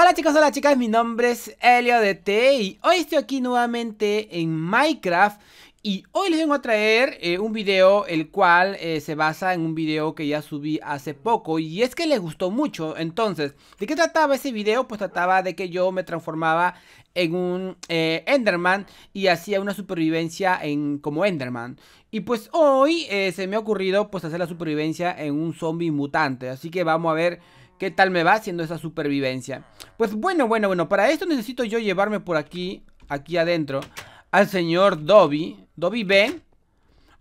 Hola chicos, hola chicas, mi nombre es Helio de y hoy estoy aquí nuevamente en Minecraft y hoy les vengo a traer eh, un video el cual eh, se basa en un video que ya subí hace poco y es que les gustó mucho. Entonces, ¿de qué trataba ese video? Pues trataba de que yo me transformaba en un eh, Enderman y hacía una supervivencia en, como Enderman. Y pues hoy se me ha ocurrido pues hacer la supervivencia en un zombie mutante, así que vamos a ver... ¿Qué tal me va haciendo esa supervivencia? Pues bueno, bueno, bueno, para esto necesito yo llevarme por aquí, aquí adentro, al señor Dobby. Dobby ven,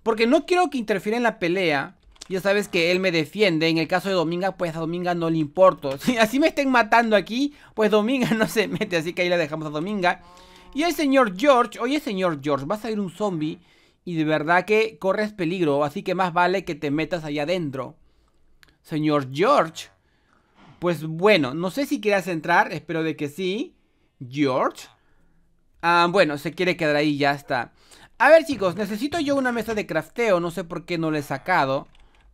Porque no quiero que interfiera en la pelea. Ya sabes que él me defiende. En el caso de Dominga, pues a Dominga no le importo. Si así me estén matando aquí, pues Dominga no se mete. Así que ahí la dejamos a Dominga. Y el señor George, oye señor George, vas a salir un zombie. Y de verdad que corres peligro. Así que más vale que te metas allá adentro. Señor George. Pues bueno, no sé si quieras entrar, espero de que sí. George. Ah, bueno, se quiere quedar ahí, ya está. A ver, chicos, necesito yo una mesa de crafteo. No sé por qué no la he sacado.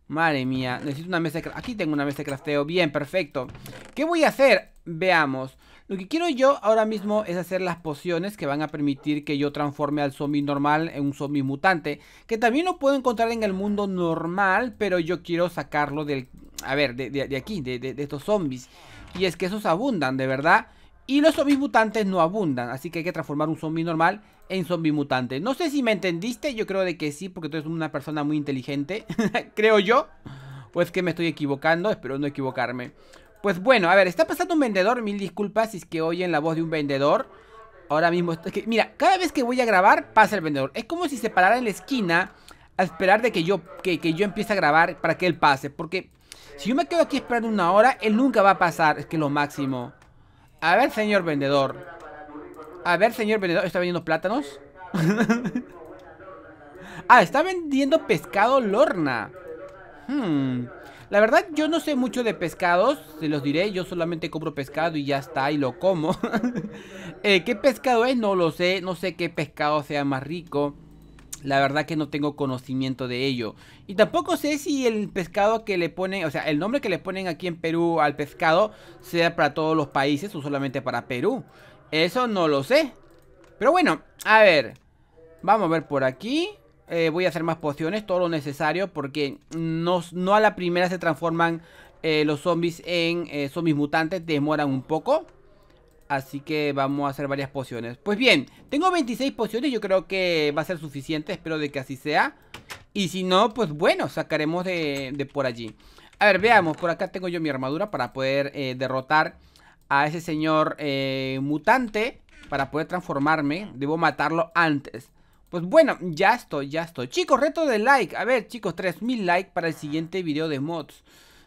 Madre mía, necesito una mesa de crafteo. Aquí tengo una mesa de crafteo. Bien, perfecto. ¿Qué voy a hacer? Veamos. Lo que quiero yo ahora mismo es hacer las pociones que van a permitir que yo transforme al zombie normal en un zombie mutante. Que también lo puedo encontrar en el mundo normal, pero yo quiero sacarlo del, a ver, de, aquí, de, estos zombies. Y es que esos abundan, de verdad. Y los zombies mutantes no abundan, así que hay que transformar un zombie normal en zombie mutante. No sé si me entendiste, yo creo de que sí, porque tú eres una persona muy inteligente, creo yo. Pues que me estoy equivocando, espero no equivocarme. Pues bueno, a ver, está pasando un vendedor, mil disculpas si es que oyen la voz de un vendedor. Ahora mismo, que, mira, cada vez que voy a grabar pasa el vendedor. Es como si se parara en la esquina a esperar de que yo, que, que yo empiece a grabar para que él pase, porque... Si yo me quedo aquí esperando una hora, él nunca va a pasar. Es que lo máximo. A ver, señor vendedor. A ver, señor vendedor. ¿Está vendiendo plátanos? ah, está vendiendo pescado lorna. Hmm. La verdad, yo no sé mucho de pescados. Se los diré. Yo solamente compro pescado y ya está. Y lo como. Eh, ¿Qué pescado es? No lo sé. No sé qué pescado sea más rico la verdad que no tengo conocimiento de ello. Y tampoco sé si el pescado que le ponen, o sea, el nombre que le ponen aquí en Perú al pescado sea para todos los países o solamente para Perú. Eso no lo sé. Pero bueno, a ver. Vamos a ver por aquí. Eh, voy a hacer más pociones, todo lo necesario, porque no, no a la primera se transforman eh, los zombies en eh, zombies mutantes, demoran un poco. Así que vamos a hacer varias pociones. Pues bien, tengo 26 pociones. Yo creo que va a ser suficiente. Espero de que así sea. Y si no, pues bueno, sacaremos de, por allí. A ver, veamos. Por acá tengo yo mi armadura para poder eh, derrotar a ese señor eh, mutante. Para poder transformarme. Debo matarlo antes. Pues bueno, ya estoy, ya estoy. Chicos, reto de like. A ver, chicos, 3000 likes para el siguiente video de mods.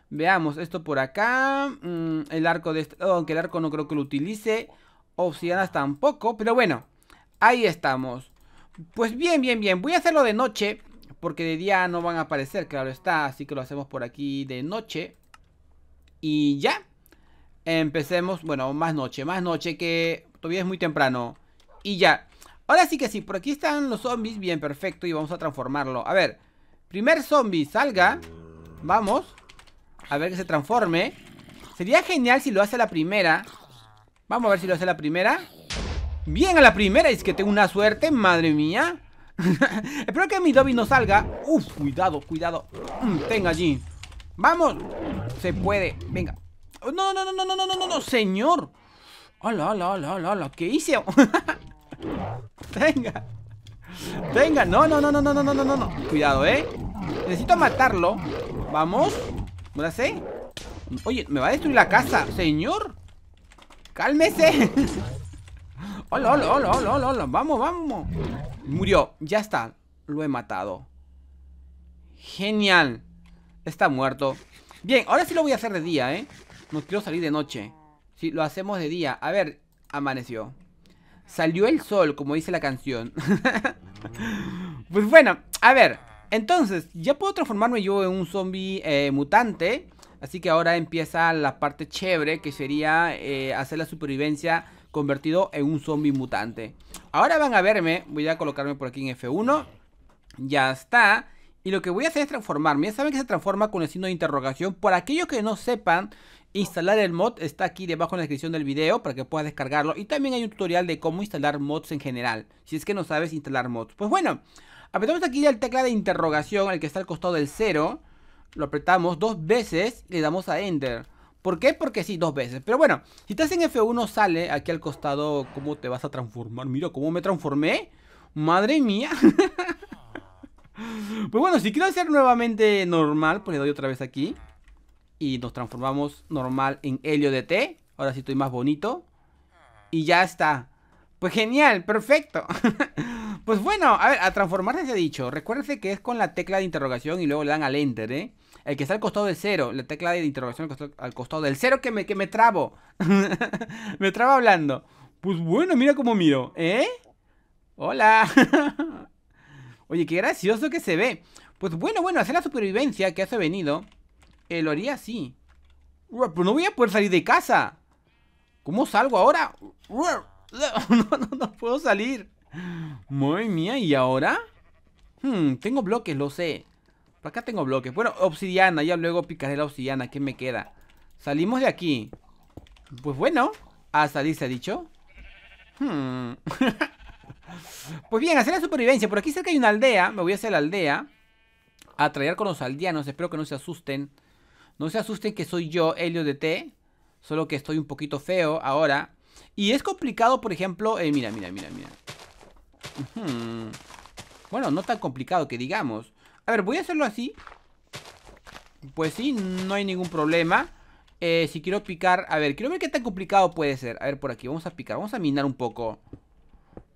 Veamos, esto por acá. Mm, el arco de... este, oh, aunque el arco no creo que lo utilice. Obsidianas tampoco, pero bueno. Ahí estamos. Pues bien, bien, bien. Voy a hacerlo de noche. Porque de día no van a aparecer, claro está. Así que lo hacemos por aquí de noche. Y ya. Empecemos. Bueno, más noche, más noche que todavía es muy temprano. Y ya. Ahora sí que sí, por aquí están los zombies. Bien, perfecto. Y vamos a transformarlo. A ver. Primer zombie, salga. Vamos. A ver que se transforme. Sería genial si lo hace la primera. Vamos a ver si lo hace la primera. Bien a la primera, es que tengo una suerte, madre mía. Espero que mi Dobby no salga. Uf, cuidado, cuidado. tenga allí. Vamos. Se puede. Venga. No, no, no, no, no, no, no, no, señor. Hola, hola, hola, hola, ¿Qué hice? Venga. Venga, no, no, no, no, no, no, no, no, no. Cuidado, ¿eh? Necesito matarlo. Vamos. ¿Me sé? Oye, me va a destruir la casa, señor ¡Cálmese! hola, hola, hola, hola, hola Vamos, vamos Murió, ya está Lo he matado Genial Está muerto Bien, ahora sí lo voy a hacer de día, ¿eh? No quiero salir de noche Sí, lo hacemos de día A ver, amaneció Salió el sol, como dice la canción Pues bueno, a ver entonces, ya puedo transformarme yo en un zombie eh, mutante. Así que ahora empieza la parte chévere que sería eh, hacer la supervivencia convertido en un zombie mutante. Ahora van a verme, voy a colocarme por aquí en F1. Ya está. Y lo que voy a hacer es transformarme. Ya saben que se transforma con el signo de interrogación. Por aquellos que no sepan, instalar el mod está aquí debajo en la descripción del video para que puedas descargarlo. Y también hay un tutorial de cómo instalar mods en general. Si es que no sabes instalar mods. Pues bueno, Apretamos aquí el tecla de interrogación, el que está al costado del 0. Lo apretamos dos veces y le damos a Enter. ¿Por qué? Porque sí, dos veces. Pero bueno, si estás en F1 sale aquí al costado cómo te vas a transformar. Mira cómo me transformé. Madre mía. pues bueno, si quiero hacer nuevamente normal, pues le doy otra vez aquí. Y nos transformamos normal en helio de T. Ahora sí estoy más bonito. Y ya está. Pues genial, perfecto. Pues bueno, a ver, a transformarse se ha dicho. Recuérdense que es con la tecla de interrogación y luego le dan al enter, ¿eh? El que está al costado del cero, la tecla de interrogación al costado, del cero que me, que me trabo. me trabo hablando. Pues bueno, mira cómo miro, ¿eh? Hola. Oye, qué gracioso que se ve. Pues bueno, bueno, hacer la supervivencia que hace venido. Eh, lo haría así. pero no voy a poder salir de casa. ¿Cómo salgo ahora? no puedo salir. Muy mía, ¿y ahora? Hmm, tengo bloques, lo sé. Por acá tengo bloques. Bueno, obsidiana, ya luego picaré la obsidiana. ¿Qué me queda? Salimos de aquí. Pues bueno, a salir se ha dicho. Hmm. pues bien, hacer la supervivencia. Por aquí cerca hay una aldea. Me voy a hacer la aldea. A traer con los aldeanos. Espero que no se asusten. No se asusten que soy yo, Helio de T. Solo que estoy un poquito feo ahora. Y es complicado, por ejemplo. Eh, mira, mira, mira, mira. Bueno, no tan complicado que digamos. A ver, voy a hacerlo así. Pues sí, no hay ningún problema. Eh, si quiero picar... A ver, quiero ver qué tan complicado puede ser. A ver, por aquí, vamos a picar. Vamos a minar un poco.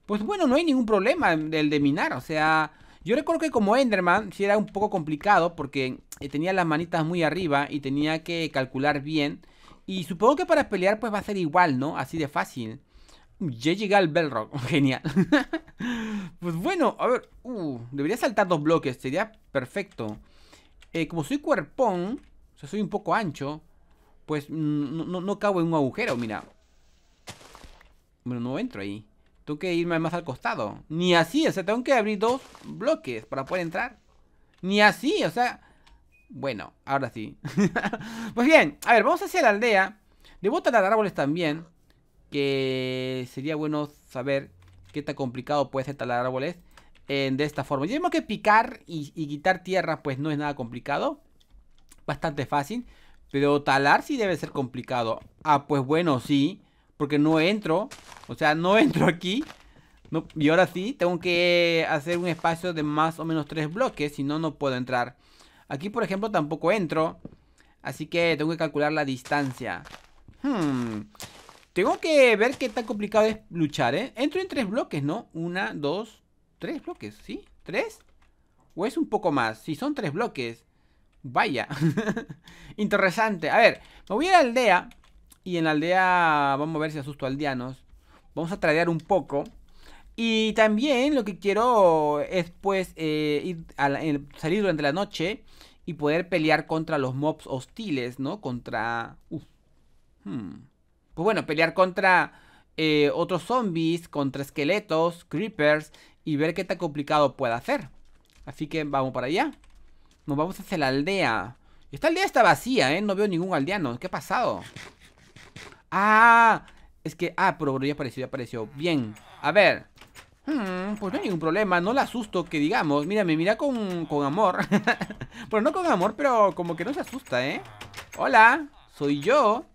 Pues bueno, no hay ningún problema El de minar. O sea, yo recuerdo que como Enderman sí era un poco complicado porque eh, tenía las manitas muy arriba y tenía que calcular bien. Y supongo que para pelear pues va a ser igual, ¿no? Así de fácil. Ya llegué al Bellrock. Genial. pues bueno, a ver. Uh, debería saltar dos bloques. Sería perfecto. Eh, como soy cuerpón, o sea, soy un poco ancho, pues no, no, cabo en un agujero, mira. Bueno, no entro ahí. Tengo que irme más al costado. Ni así, o sea, tengo que abrir dos bloques para poder entrar. Ni así, o sea... Bueno, ahora sí. pues bien, a ver, vamos hacia la aldea. Debo talar árboles también que sería bueno saber qué tan complicado puede ser talar árboles de esta forma. Yo vemos que picar y, quitar tierra pues no es nada complicado, bastante fácil, pero talar sí debe ser complicado. Ah, pues bueno, sí, porque no entro, o sea, no entro aquí. No, y ahora sí, tengo que hacer un espacio de más o menos tres bloques, si no, no puedo entrar. Aquí, por ejemplo, tampoco entro, así que tengo que calcular la distancia. Hmm. Tengo que ver qué tan complicado es luchar, ¿eh? Entro en tres bloques, ¿no? Una, dos, tres bloques, ¿sí? ¿Tres? ¿O es un poco más? Si son tres bloques. Vaya. Interesante. A ver, me voy a la aldea. Y en la aldea vamos a ver si asusto aldeanos. Vamos a tradear un poco. Y también lo que quiero es pues eh, ir salir durante la noche y poder pelear contra los mobs hostiles, ¿no? Contra... Uf. Uh, hmm pues bueno, pelear contra eh, otros zombies, contra esqueletos, creepers y ver qué tan complicado puede hacer. Así que vamos para allá. Nos vamos hacia la aldea. Esta aldea está vacía, ¿eh? No veo ningún aldeano. ¿Qué ha pasado? Ah, es que... Ah, pero ya apareció, ya apareció. Bien. A ver. Hmm, pues no hay ningún problema. No la asusto, que digamos. Mira, me mira con, con amor. Pero no con amor, pero como que no se asusta, ¿eh? Hola, soy yo.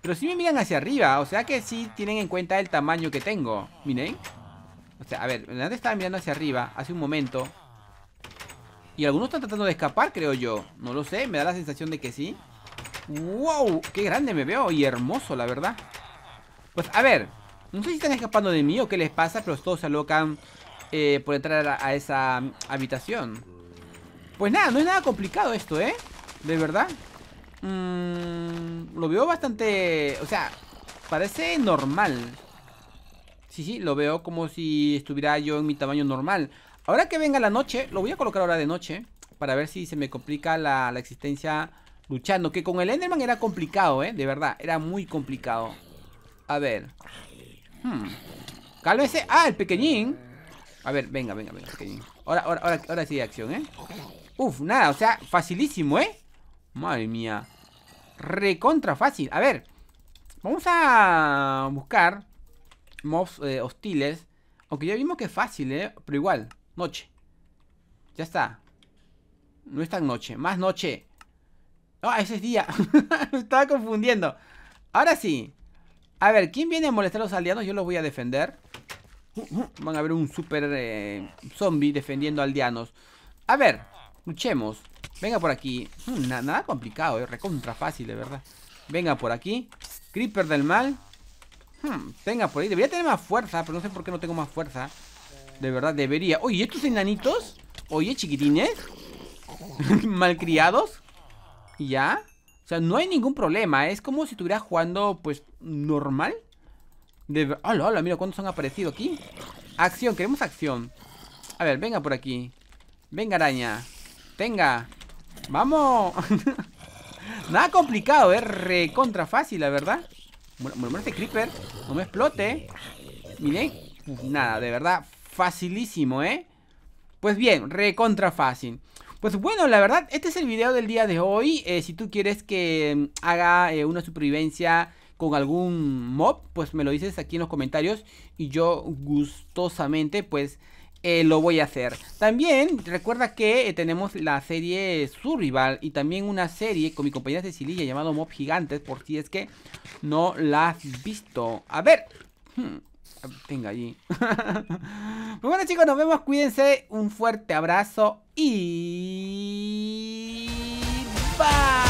Pero si me miran hacia arriba, o sea que si tienen en cuenta el tamaño que tengo. Miren. O sea, a ver, antes estaban mirando hacia arriba hace un momento. Y algunos están tratando de escapar, creo yo. No lo sé, me da la sensación de que sí. ¡Wow! ¡Qué grande me veo! Y hermoso, la verdad. Pues a ver, no sé si están escapando de mí o qué les pasa, pero todos se alocan eh, por entrar a esa habitación. Pues nada, no es nada complicado esto, ¿eh? De verdad. Mmm, lo veo bastante... O sea, parece normal. Sí, sí, lo veo como si estuviera yo en mi tamaño normal. Ahora que venga la noche, lo voy a colocar ahora de noche. Para ver si se me complica la, existencia luchando. Que con el Enderman era complicado, ¿eh? De verdad, era muy complicado. A ver. Hmm. Cálmese. Ah, el pequeñín. A ver, venga, venga, venga, pequeñín. Ahora, ahora, ahora, ahora sí, acción, ¿eh? Uf, nada, o sea, facilísimo, ¿eh? Madre mía recontra fácil. A ver, vamos a buscar mobs eh, hostiles. Aunque ya vimos que es fácil, ¿eh? Pero igual, noche. Ya está. No es tan noche, más noche. Ah, ese es día. estaba confundiendo. Ahora sí. A ver, ¿quién viene a molestar a los aldeanos? Yo los voy a defender. Van a ver un super eh, zombie defendiendo aldeanos. A ver, luchemos. Venga por aquí. Mm, nada complicado, eh. Recontra fácil, de verdad. Venga por aquí. Creeper del mal. venga hmm, por ahí. Debería tener más fuerza, pero no sé por qué no tengo más fuerza. De verdad, debería. Oye, ¿estos enanitos? Oye, chiquitines. Malcriados. ya? O sea, no hay ningún problema. ¿eh? Es como si estuviera jugando, pues, normal. De Hola, hola, mira cuántos han aparecido aquí. Acción, queremos acción. A ver, venga por aquí. Venga, araña. Venga. ¡Vamos! Nada complicado, es ¿eh? recontra fácil, la verdad. Bueno, este creeper, no me explote. Miren, nada, de verdad, facilísimo, ¿eh? Pues bien, recontra fácil. Pues bueno, la verdad, este es el video del día de hoy. Eh, si tú quieres que mm, haga eh, una supervivencia con algún mob, pues me lo dices aquí en los comentarios y yo gustosamente pues eh, lo voy a hacer. También recuerda que eh, tenemos la serie Su Rival y también una serie con mi compañera Cecilia llamado Mob Gigantes por si es que no la has visto. A ver. Hmm, tenga allí. pues bueno chicos, nos vemos. Cuídense. Un fuerte abrazo y... Bye.